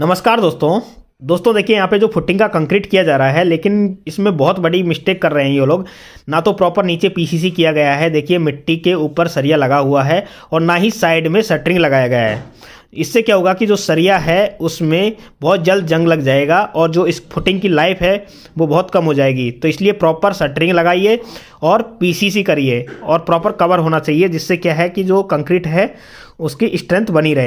नमस्कार दोस्तों दोस्तों देखिए यहाँ पे जो फुटिंग का कंक्रीट किया जा रहा है लेकिन इसमें बहुत बड़ी मिस्टेक कर रहे हैं ये लोग ना तो प्रॉपर नीचे पीसीसी किया गया है देखिए मिट्टी के ऊपर सरिया लगा हुआ है और ना ही साइड में शटरिंग लगाया गया है इससे क्या होगा कि जो सरिया है उसमें बहुत जल्द जंग लग जाएगा और जो इस फुटिंग की लाइफ है वो बहुत कम हो जाएगी तो इसलिए प्रॉपर शटरिंग लगाइए और पी करिए और प्रॉपर कवर होना चाहिए जिससे क्या है कि जो कंक्रीट है उसकी स्ट्रेंथ बनी रहे